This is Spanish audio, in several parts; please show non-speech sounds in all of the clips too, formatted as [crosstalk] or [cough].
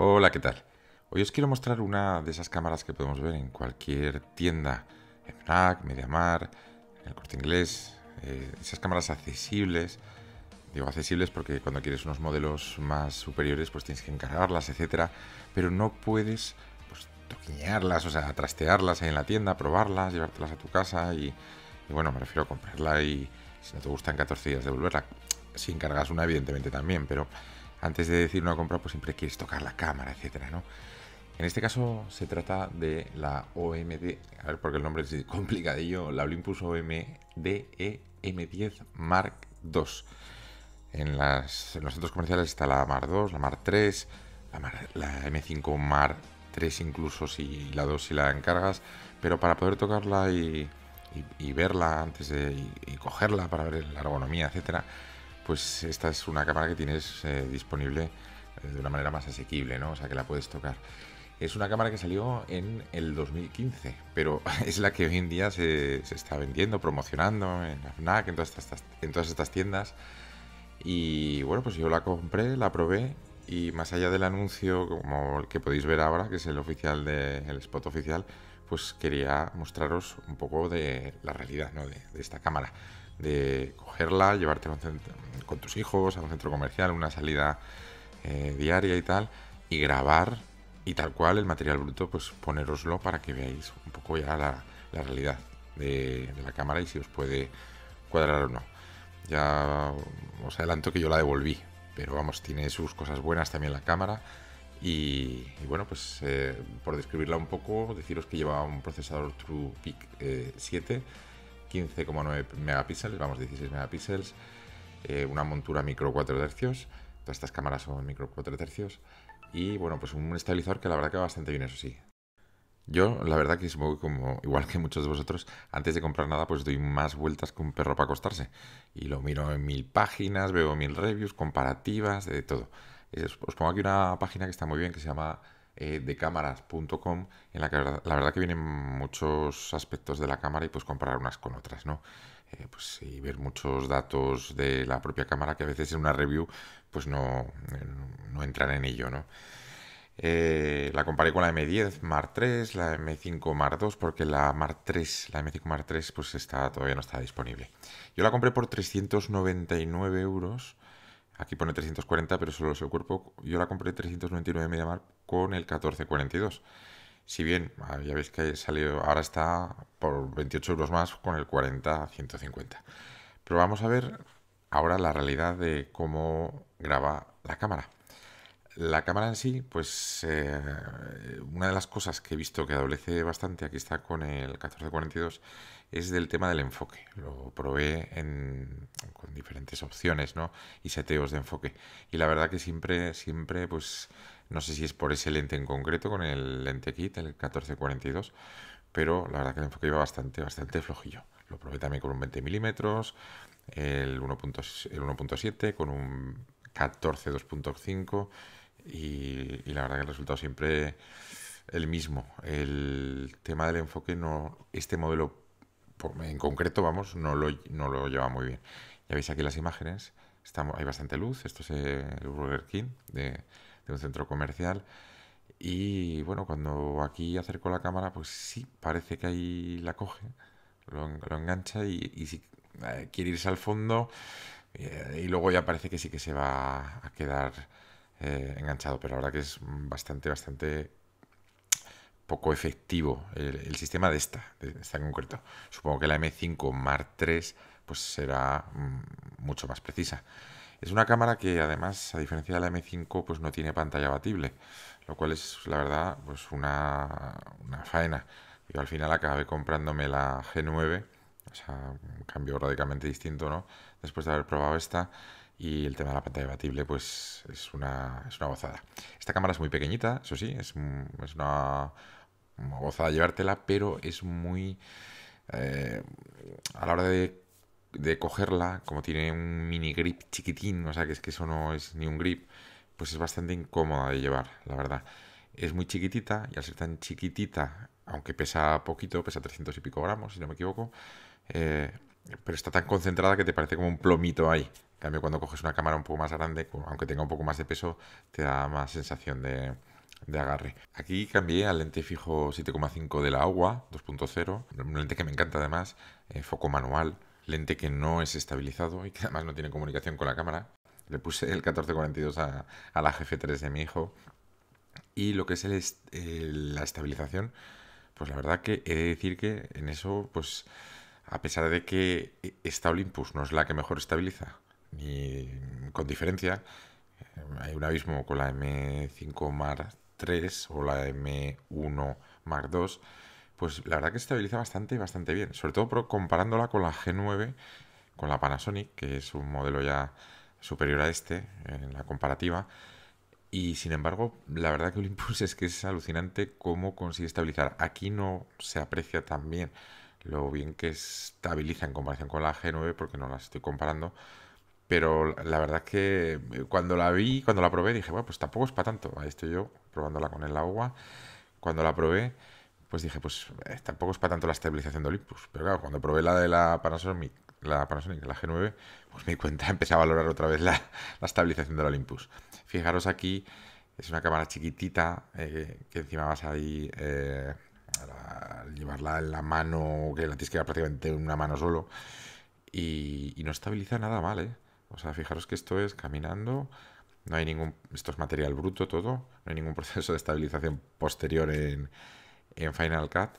Hola, ¿qué tal? Hoy os quiero mostrar una de esas cámaras que podemos ver en cualquier tienda, en Fnac, Mediamar, en el Corte Inglés, eh, esas cámaras accesibles. Digo accesibles porque cuando quieres unos modelos más superiores pues tienes que encargarlas, etcétera, pero no puedes pues, o sea, trastearlas ahí en la tienda, probarlas, llevártelas a tu casa y, y bueno, me refiero a comprarla y si no te gustan 14 días devolverla. Si encargas una evidentemente también, pero antes de decir una compra, pues siempre quieres tocar la cámara, etcétera, ¿no? En este caso se trata de la OMD, a ver porque el nombre es complicadillo, la Olympus OMD m 10 e Mark II. En, los centros comerciales está la Mark II, la Mark 3, la, M5 Mark III incluso si la 2 si la encargas, pero para poder tocarla y, verla antes de y, cogerla para ver la ergonomía, etcétera, pues esta es una cámara que tienes eh, disponible eh, de una manera más asequible, ¿no? O sea, que la puedes tocar. Es una cámara que salió en el 2015, pero [laughs] es la que hoy en día se, está vendiendo, promocionando en FNAC, en todas, estas, en todas estas tiendas. Y bueno, pues yo la compré, la probé y más allá del anuncio, como el que podéis ver ahora, que es el oficial del spot oficial, pues quería mostraros un poco de la realidad ¿no? de, de, esta cámara, de cogerla, llevártela con tus hijos, a un centro comercial, una salida eh, diaria y tal, y grabar y tal cual el material bruto, pues ponéroslo para que veáis un poco ya la, realidad de, la cámara y si os puede cuadrar o no. Ya os adelanto que yo la devolví, pero vamos, tiene sus cosas buenas también la cámara. Y, bueno, pues eh, por describirla un poco, deciros que llevaba un procesador TruePic eh, 7, 15,9 megapíxeles, vamos, 16 megapíxeles, eh, una montura micro 4 tercios, todas estas cámaras son micro 4 tercios, y bueno, pues un estabilizador que la verdad que va bastante bien, eso sí. Yo, la verdad que es muy como, igual que muchos de vosotros, antes de comprar nada, pues doy más vueltas que un perro para acostarse. Y lo miro en mil páginas, veo mil reviews, comparativas, de todo. Os pongo aquí una página que está muy bien, que se llama eh, decámaras.com, en la que la verdad que vienen muchos aspectos de la cámara y pues comparar unas con otras, ¿no? Eh, pues, y ver muchos datos de la propia cámara que a veces en una review pues no, mm, no entran en ello, ¿no? Eh, la comparé con la M10 Mar3 la M5 Mar2 porque la Mar3 la M5 Mar3 pues está, todavía no está disponible. Yo la compré por 399 euros. Aquí pone 340, pero solo es el cuerpo. Yo la compré 399 MediaMark con el 1442. Si bien, ah, ya veis que salido ahora está por 28 euros más con el 40-150. Pero vamos a ver ahora la realidad de cómo graba la cámara. La cámara en sí, pues eh, una de las cosas que he visto que adolece bastante, aquí está con el 1442, es del tema del enfoque. Lo probé en, con diferentes opciones ¿no? y seteos de enfoque. Y la verdad que siempre, siempre, pues no sé si es por ese lente en concreto, con el lente kit, el 1442, pero la verdad que el enfoque iba bastante, bastante flojillo. Lo probé también con un 20 milímetros, el 1.7, con un 14 2.5 y, la verdad que el resultado siempre el mismo. El tema del enfoque no, este modelo en concreto, vamos, no lo, no lo lleva muy bien. Ya veis aquí las imágenes, hay bastante luz, esto es el Burger King de, de un centro comercial. Y bueno, cuando aquí acerco la cámara, pues sí, parece que ahí la coge, lo, engancha y, si eh, quiere irse al fondo, eh, y luego ya parece que sí que se va a quedar eh, enganchado, pero ahora que es bastante, bastante poco efectivo el, sistema de esta, Está en concreto. Supongo que la M5 mar 3 pues será mm, mucho más precisa. Es una cámara que además, a diferencia de la M5, pues no tiene pantalla abatible, lo cual es, la verdad, pues una, faena. Yo al final acabé comprándome la G9, o sea, un cambio radicalmente distinto, ¿no? Después de haber probado esta y el tema de la pantalla abatible, pues es una, es una gozada. Esta cámara es muy pequeñita, eso sí, es, una, gozada llevártela, pero es muy... Eh, a la hora de de cogerla, como tiene un mini grip chiquitín, o sea que es que eso no es ni un grip, pues es bastante incómoda de llevar, la verdad. Es muy chiquitita y al ser tan chiquitita, aunque pesa poquito, pesa 300 y pico gramos, si no me equivoco, eh, pero está tan concentrada que te parece como un plomito ahí. cambio, cuando coges una cámara un poco más grande, aunque tenga un poco más de peso, te da más sensación de, agarre. Aquí cambié al lente fijo 7,5 de la agua, 2.0, un lente que me encanta además, eh, foco manual, lente que no es estabilizado y que además no tiene comunicación con la cámara. Le puse el 1442 a, la GF3 de mi hijo. Y lo que es el la estabilización, pues la verdad que he de decir que en eso, pues a pesar de que esta Olympus no es la que mejor estabiliza, ni con diferencia, eh, hay un abismo con la M5 Mark 3 o la M1 Mark 2 pues la verdad que estabiliza bastante bastante bien, sobre todo comparándola con la G9, con la Panasonic, que es un modelo ya superior a este en la comparativa. Y sin embargo, la verdad que Olympus [laughs] es que es alucinante cómo consigue estabilizar. Aquí no se aprecia tan bien lo bien que estabiliza en comparación con la G9, porque no las estoy comparando. Pero la verdad que eh, cuando la vi, cuando la probé, dije, bueno, pues tampoco es para tanto. Ahí estoy yo probándola con el agua. Cuando la probé, pues dije, pues eh, tampoco es para tanto la estabilización de Olympus. Pero claro, cuando probé la de la Panasonic, la, Panasonic, la G9, pues me di cuenta, [laughs] empecé a valorar otra vez la, la estabilización la Olympus. Fijaros aquí, es una cámara chiquitita, eh, que encima vas ahí... Eh, llevarla en la mano, que la tienes que llevar prácticamente una mano solo, y, no estabiliza nada mal, ¿eh? O sea, fijaros que esto es caminando, no hay ningún, esto es material bruto todo, no hay ningún [laughs] proceso de estabilización posterior en, en Final Cut.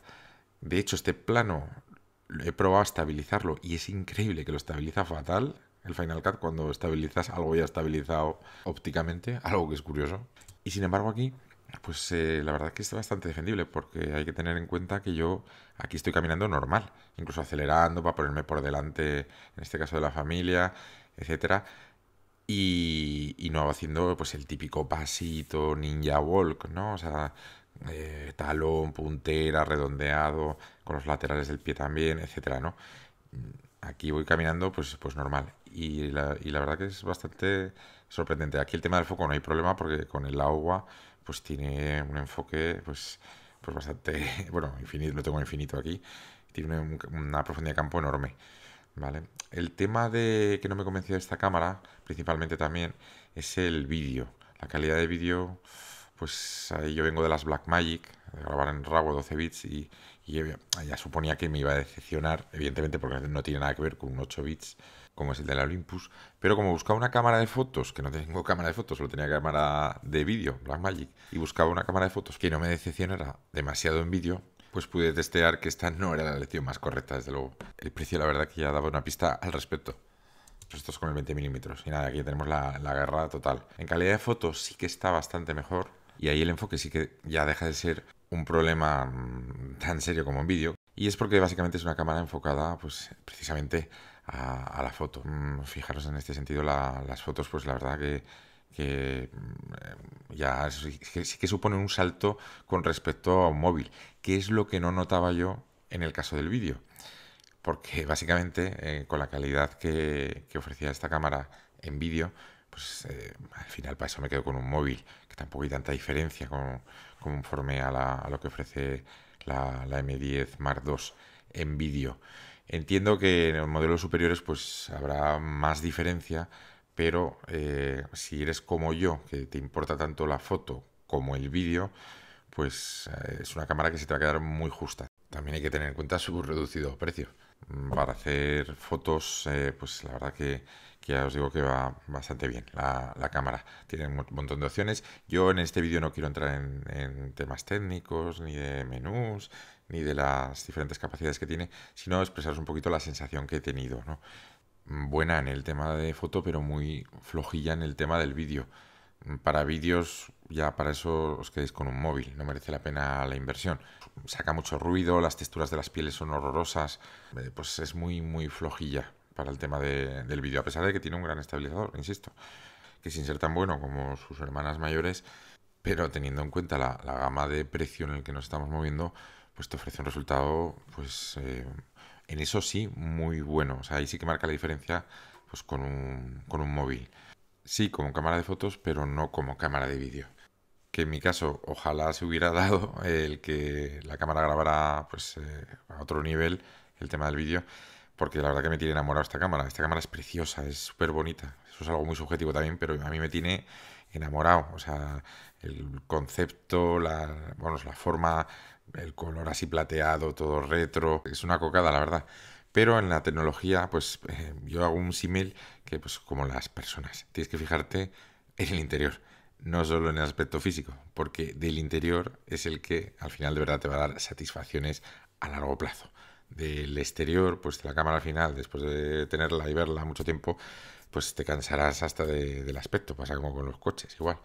De hecho, este plano he probado a estabilizarlo y es increíble que lo estabiliza fatal. El Final Cut, cuando estabilizas algo ya estabilizado ópticamente, algo que es curioso. Y sin embargo, aquí, pues eh, la verdad es que es bastante defendible porque hay que tener en cuenta que yo aquí estoy caminando normal, incluso acelerando para ponerme por delante, en este caso de la familia, etcétera. Y, y, no haciendo pues el típico pasito ninja walk, ¿no? O sea, eh, talón, puntera, redondeado, con los laterales del pie también, etcétera, ¿no? Aquí voy caminando, pues, pues normal. Y la, y la verdad que es bastante sorprendente. Aquí el tema del foco no hay problema porque con el agua, pues tiene un enfoque, pues, pues bastante, [laughs] bueno, infinito, lo tengo infinito aquí. Tiene una profundidad de campo enorme. ¿Vale? El tema de que no me convenció de esta cámara, principalmente también, es el vídeo. La calidad de vídeo pues ahí yo vengo de las Black Magic, de grabar en RAW 12 bits y, ya suponía que me iba a decepcionar, evidentemente porque no tiene nada que ver con 8 bits como es el de la Olympus, pero como buscaba una cámara de fotos, que no tengo cámara de fotos, solo tenía cámara de vídeo, Blackmagic, y buscaba una cámara de fotos que no me decepcionara demasiado en vídeo, pues pude testear que esta no era la elección más correcta, desde luego. El precio la verdad que ya daba una pista al respecto pues estos con el 20 milímetros. Y nada, aquí tenemos la, agarrada total. En calidad de fotos sí que está bastante mejor. Y ahí el enfoque sí que ya deja de ser un problema mm, tan serio como en vídeo. Y es porque básicamente es una cámara enfocada pues, precisamente a, la foto. Mm, fijaros en este sentido, las fotos, pues la verdad que, mm, ya sí que, supone un salto con respecto a un móvil, que es lo que no notaba yo en el caso del vídeo. Porque básicamente eh, con la calidad que ofrecía esta cámara en vídeo, pues eh, al final para eso me quedo con un móvil, que tampoco hay tanta diferencia conforme a, lo que ofrece la, M10 Mark II en vídeo. Entiendo que en los modelos superiores pues habrá más diferencia, pero eh, si eres como yo, que te importa tanto la foto como el vídeo, pues eh, es una cámara que se te va a quedar muy justa también hay que tener en cuenta su reducido precio mm, Para hacer fotos, eh, pues la verdad que, ya os digo que va bastante bien la, cámara. Tiene un montón de opciones. Yo en este vídeo no quiero entrar en, temas técnicos, ni de menús, ni de las diferentes capacidades que tiene, sino expresaros un poquito la sensación que he tenido. Mm, buena en el tema de foto, pero muy flojilla en el tema del vídeo para vídeos ya para eso os quedéis con un móvil, no merece la pena la inversión. Saca mucho ruido, las texturas de las pieles son horrorosas, eh, pues es muy, muy flojilla para el tema del vídeo, a pesar de que tiene un gran estabilizador, insisto, que sin ser tan bueno como sus hermanas mayores, pero teniendo en cuenta la, gama de precio en el que nos estamos moviendo, pues te ofrece un resultado, pues eh, en eso sí, muy bueno. O sea, ahí sí que marca la diferencia pues con un móvil sí como cámara de fotos, pero no como cámara de vídeo. Que en mi caso, ojalá se hubiera [laughs] dado el que la cámara grabara pues, eh, a otro nivel el tema del vídeo, porque la verdad que me tiene enamorado esta cámara. Esta cámara es preciosa, es súper bonita. Eso es algo muy subjetivo también, pero a mí me tiene enamorado. O sea, el concepto, la, bueno, la forma, el color así plateado, todo retro. Es una cocada, la verdad. Pero en la tecnología, pues eh, yo hago un símil que, pues como las personas, tienes que fijarte en el interior, no solo en el aspecto físico, porque del interior es el que al final de verdad te va a dar satisfacciones a largo plazo. Del exterior, pues la cámara al final, después de tenerla y verla mucho tiempo, pues te cansarás hasta del aspecto, pasa como con los coches, igual.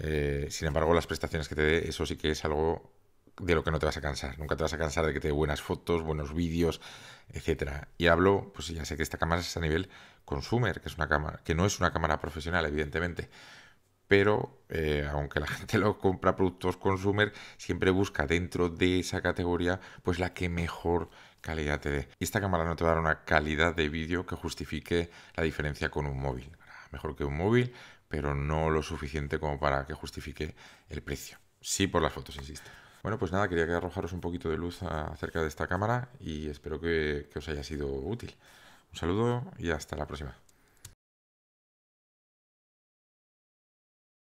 Eh, sin embargo, las prestaciones que te dé, eso sí que es algo de lo que no te vas a cansar. Nunca te vas a cansar de que te dé buenas fotos, buenos vídeos, etcétera. Y hablo, pues ya sé que esta cámara es a nivel consumer, que es una cámara, que no es una cámara profesional, evidentemente. Pero eh, aunque la [laughs] gente lo compra productos consumer, siempre busca dentro de esa categoría, pues la que mejor calidad te dé. Y esta cámara no te va a dar una calidad de vídeo que justifique la diferencia con un móvil. Mejor que un móvil, pero no lo suficiente como para que justifique el precio. Sí por las fotos, insisto. Bueno, pues nada, quería que arrojaros un poquito de luz ah, acerca de esta cámara y espero que, que os haya sido útil. Un saludo y hasta la próxima.